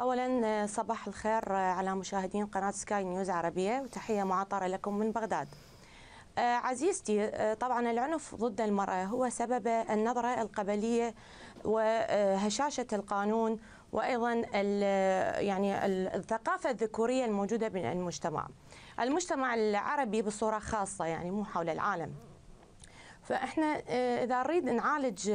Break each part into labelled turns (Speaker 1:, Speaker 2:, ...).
Speaker 1: اولا آه، صباح الخير آه، على مشاهدين قناه سكاي نيوز عربيه وتحيه معطره لكم من بغداد آه، عزيزتي طبعا العنف ضد المرأة هو سبب النظرة القبلية وهشاشة القانون وأيضا يعني الثقافة الذكورية الموجودة بالمجتمع المجتمع العربي بصورة خاصة يعني مو حول العالم فإحنا إذا نريد نعالج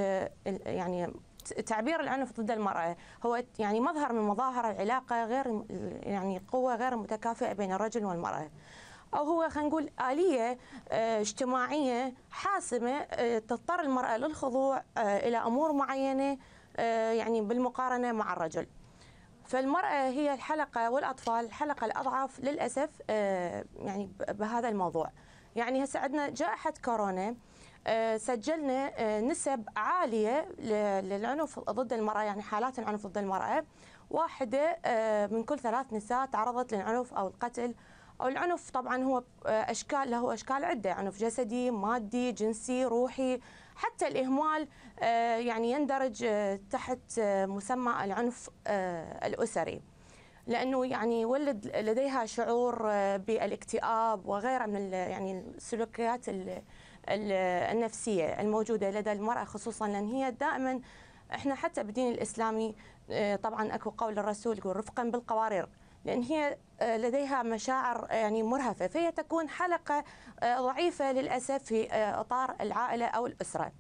Speaker 1: يعني تعبير العنف ضد المرأة هو يعني مظهر من مظاهر العلاقة غير يعني قوة غير متكافئة بين الرجل والمرأة أو هو خلينا نقول آلية آه، اجتماعية حاسمة آه، تضطر المرأة للخضوع آه، إلى أمور معينة يعني بالمقارنة مع الرجل فالمرأة هي الحلقة والأطفال الحلقة الأضعف للأسف يعني بهذا الموضوع يعني هسه عندنا جائحة كورونا آه، سجلنا آه، نسب عالية للعنف ضد المرأة يعني حالات العنف ضد المرأة واحدة آه، من كل ثلاث نساء تعرضت للعنف أو القتل أو العنف طبعا هو أشكال له أشكال عدة عنف جسدي مادي جنسي روحي حتى الإهمال يعني يندرج تحت مسمى العنف الأسري لانه يعني ولد لديها شعور آه، بالاكتئاب وغيره من يعني السلوكيات النفسيه الموجوده لدى المراه خصوصا لان هي دائما احنا حتى بالدين الاسلامي آه، طبعا اكو قول الرسول يقول رفقا بالقوارير لان هي آه، لديها مشاعر يعني مرهفه فهي تكون حلقه ضعيفه للاسف في اطار العائله او الاسره.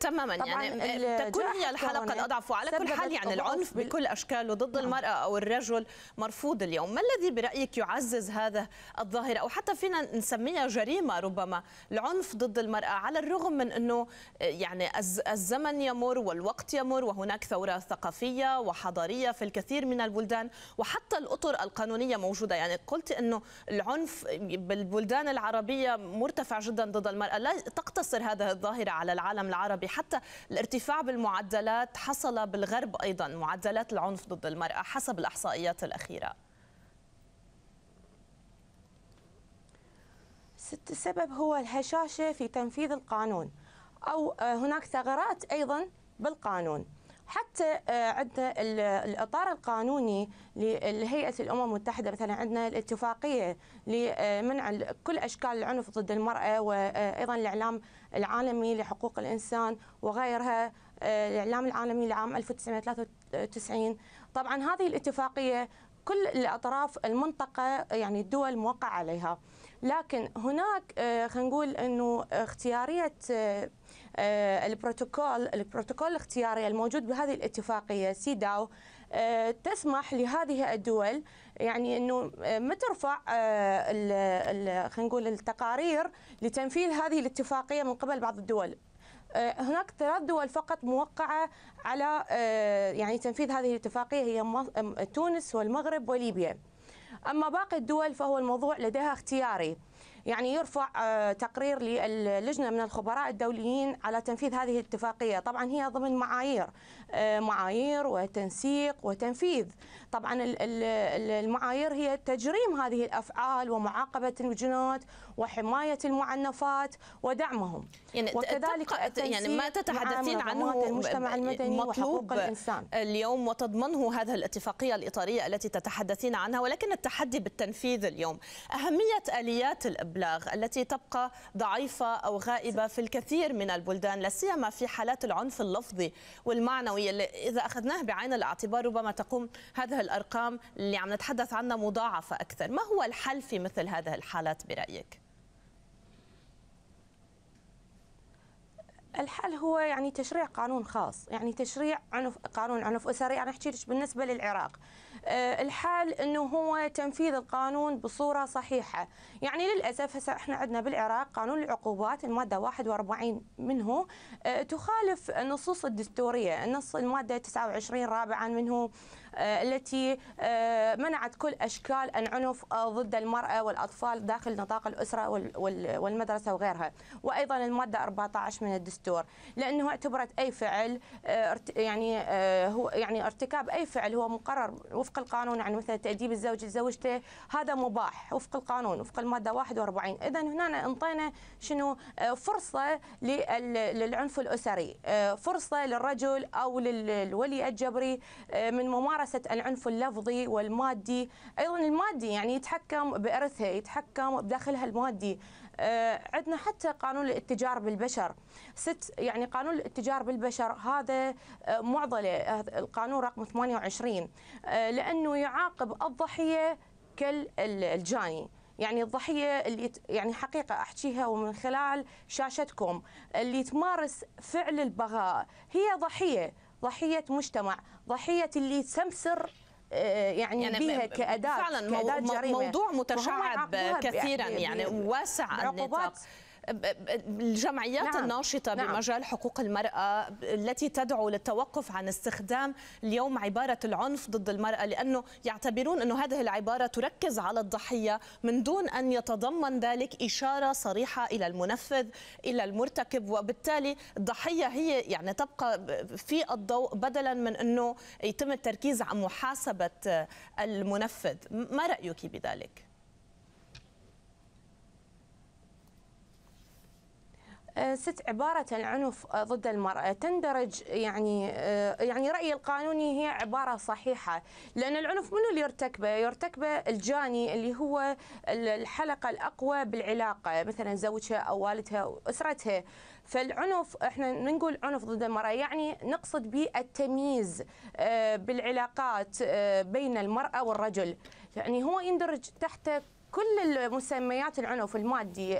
Speaker 1: تماما يعني تكون هي الحلقه الاضعف وعلى كل حال يعني العنف
Speaker 2: بكل اشكاله ضد نعم. المراه او الرجل مرفوض اليوم، ما الذي برايك يعزز هذا الظاهره او حتى فينا نسميها جريمه ربما العنف ضد المراه على الرغم من انه يعني الزمن يمر والوقت يمر وهناك ثوره ثقافيه وحضاريه في الكثير من البلدان وحتى الاطر القانونيه موجوده يعني قلت انه العنف بالبلدان العربيه مرتفع جدا ضد المراه لا تقتصر هذه الظاهره على العالم العالم العربي حتى الارتفاع بالمعدلات حصل بالغرب أيضا معدلات العنف ضد المرأة حسب الإحصائيات الأخيرة
Speaker 1: ست السبب هو الهشاشة في تنفيذ القانون أو آه، هناك ثغرات أيضا بالقانون حتى آه، عندنا الاطار القانوني لهيئه الامم المتحده مثلا عندنا الاتفاقيه لمنع كل اشكال العنف ضد المراه وايضا آه، الاعلام العالمي لحقوق الانسان وغيرها آه، الاعلام العالمي لعام 1993 طبعا هذه الاتفاقيه كل الاطراف المنطقه يعني الدول موقع عليها لكن هناك خلينا نقول انه اختياريه آه، البروتوكول البروتوكول الاختياري الموجود بهذه الاتفاقيه سيداو آه، تسمح لهذه الدول يعني انه آه، ما ترفع خلينا نقول التقارير لتنفيذ هذه الاتفاقيه من قبل بعض الدول هناك ثلاث دول فقط موقعة على يعني تنفيذ هذه الاتفاقية هي تونس والمغرب وليبيا أما باقي الدول فهو الموضوع لديها اختياري يعني يرفع آه، تقرير للجنة من الخبراء الدوليين على تنفيذ هذه الاتفاقية طبعا هي ضمن معايير آه، معايير وتنسيق وتنفيذ طبعا المعايير هي تجريم هذه الأفعال ومعاقبة الجنود وحماية المعنفات ودعمهم يعني وكذلك يعني ما تتحدثين عنه المجتمع المدني وحقوق الإنسان
Speaker 2: اليوم وتضمنه هذا الاتفاقية الإطارية التي تتحدثين عنها ولكن التحدي بالتنفيذ اليوم أهمية آليات الابداع الإبلاغ التي تبقى ضعيفة أو غائبة في الكثير من البلدان لا سيما في حالات العنف اللفظي والمعنوي اللي إذا أخذناه بعين الاعتبار ربما تقوم هذه الأرقام اللي عم نتحدث عنها مضاعفة أكثر ما هو الحل في مثل هذه الحالات
Speaker 1: برأيك؟ الحل هو يعني تشريع قانون خاص يعني تشريع عنف قانون عنف اسري انا احكي لك بالنسبه للعراق آه، الحال انه هو تنفيذ القانون بصوره صحيحه يعني للاسف هسه احنا عندنا بالعراق قانون العقوبات الماده 41 منه آه، تخالف النصوص الدستوريه النص الماده 29 رابعا منه آه، التي آه، منعت كل أشكال العنف ضد المرأة والأطفال داخل نطاق الأسرة والمدرسة وغيرها وأيضا المادة 14 من الدستور لأنه اعتبرت أي فعل آه، يعني هو يعني ارتكاب أي فعل هو مقرر وفق القانون عن يعني مثلا تأديب الزوج لزوجته هذا مباح وفق القانون وفق المادة 41 إذا هنا انطينا شنو فرصة للعنف الأسري فرصة للرجل أو للولي الجبري من ممارسة ممارسة العنف اللفظي والمادي أيضا المادي يعني يتحكم بإرثها يتحكم بداخلها المادي آه، عندنا حتى قانون الاتجار بالبشر ست يعني قانون الاتجار بالبشر هذا آه، معضلة القانون رقم 28 آه، لأنه يعاقب الضحية كالجاني يعني الضحية اللي يعني حقيقة أحكيها ومن خلال شاشتكم اللي تمارس فعل البغاء هي ضحية ضحيه مجتمع ضحيه اللي تسمسر آه، يعني, يعني بها كأداة فعلا كأداة جريمة موضوع متشعب كثيرا يعني, يعني
Speaker 2: واسع النطاق الجمعيات نعم. الناشطة نعم. بمجال حقوق المرأة التي تدعو للتوقف عن استخدام اليوم عبارة العنف ضد المرأة لأنه يعتبرون أنه هذه العبارة تركز على الضحية من دون أن يتضمن ذلك إشارة صريحة إلى المنفذ إلى المرتكب وبالتالي الضحية هي يعني تبقى في الضوء بدلا من أنه يتم التركيز على محاسبة المنفذ ما رأيك بذلك؟
Speaker 1: ست عبارة العنف ضد المرأة تندرج يعني آه، يعني رأيي القانوني هي عبارة صحيحة لأن العنف منو اللي يرتكبه؟ يرتكبه الجاني اللي هو الحلقة الأقوى بالعلاقة مثلا زوجها أو والدها أو أسرتها فالعنف احنا نقول عنف ضد المرأة يعني نقصد به التمييز آه، بالعلاقات آه، بين المرأة والرجل يعني هو يندرج تحت كل المسميات العنف المادي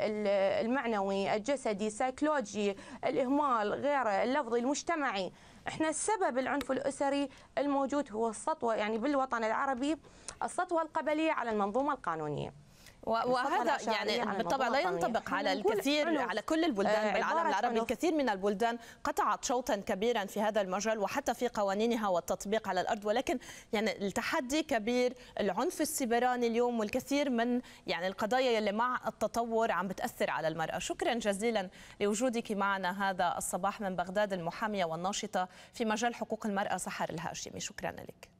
Speaker 1: المعنوي الجسدي السيكولوجي الاهمال غيره اللفظي المجتمعي احنا السبب العنف الاسري الموجود هو السطوه يعني بالوطن العربي السطوه القبليه على المنظومه القانونيه وهذا يعني بالطبع لا ينطبق على الكثير على كل البلدان بالعالم العربي الكثير من البلدان
Speaker 2: قطعت شوطا كبيرا في هذا المجال وحتى في قوانينها والتطبيق على الارض ولكن يعني التحدي كبير العنف السيبراني اليوم والكثير من يعني القضايا اللي مع التطور عم بتاثر على المراه شكرا جزيلا لوجودك معنا هذا الصباح من بغداد المحاميه والناشطه في مجال حقوق المراه سحر الهاشمي شكرا لك